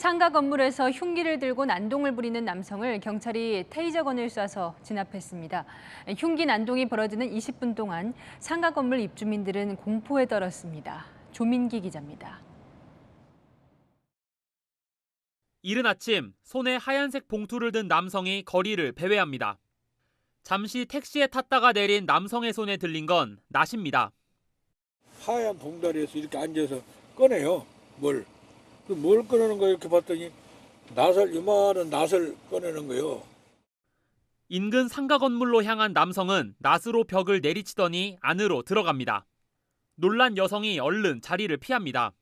상가 건물에서 흉기를 들고 난동을 부리는 남성을 경찰이 테이저건을 쏴서 진압했습니다. 흉기 난동이 벌어지는 20분 동안 상가 건물 입주민들은 공포에 떨었습니다. 조민기 기자입니다. 이른 아침 손에 하얀색 봉투를 든 남성이 거리를 배회합니다. 잠시 택시에 탔다가 내린 남성의 손에 들린 건 낫입니다. 하얀 봉다리에서 이렇게 앉아서 꺼내요. 뭘그 뭘 꺼내는 거야 이렇게 봤더니 낫을 이만한 낫을 꺼내는 거요. 인근 상가 건물로 향한 남성은 낫으로 벽을 내리치더니 안으로 들어갑니다. 놀란 여성이 얼른 자리를 피합니다.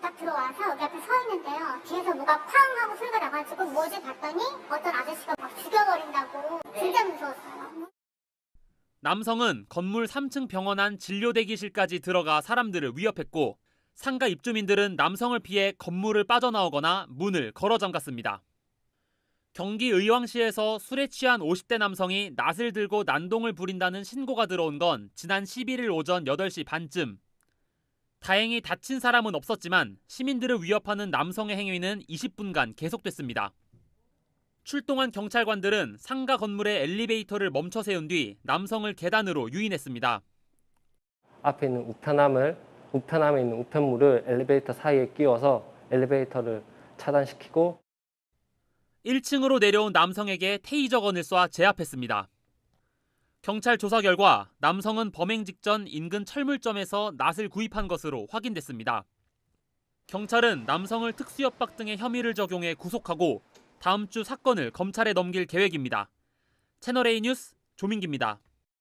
딱 들어와서 여기 앞에 서 있는데요. 뒤에서 뭐가 쾅 하고 소리가 나가지고 뭐지 봤더니 어떤 아저씨가 막 죽여버린다고 진짜 무서웠어요. 남성은 건물 3층 병원 안 진료 대기실까지 들어가 사람들을 위협했고 상가 입주민들은 남성을 피해 건물을 빠져나오거나 문을 걸어 잠갔습니다. 경기 의왕시에서 술에 취한 50대 남성이 낫을 들고 난동을 부린다는 신고가 들어온 건 지난 11일 오전 8시 반쯤. 다행히 다친 사람은 없었지만 시민들을 위협하는 남성의 행위는 20분간 계속됐습니다. 출동한 경찰관들은 상가 건물의 엘리베이터를 멈춰 세운 뒤 남성을 계단으로 유인했습니다. 앞에 있는 우편함을 우편함에 있는 우편물을 엘리베이터 사이에 끼워서 엘리베이터를 차단시키고 1층으로 내려온 남성에게 테이저건을 쏴 제압했습니다. 경찰 조사 결과 남성은 범행 직전 인근 철물점에서 낫을 구입한 것으로 확인됐습니다. 경찰은 남성을 특수협박 등의 혐의를 적용해 구속하고 다음 주 사건을 검찰에 넘길 계획입니다. 채널A 뉴스 조민기입니다.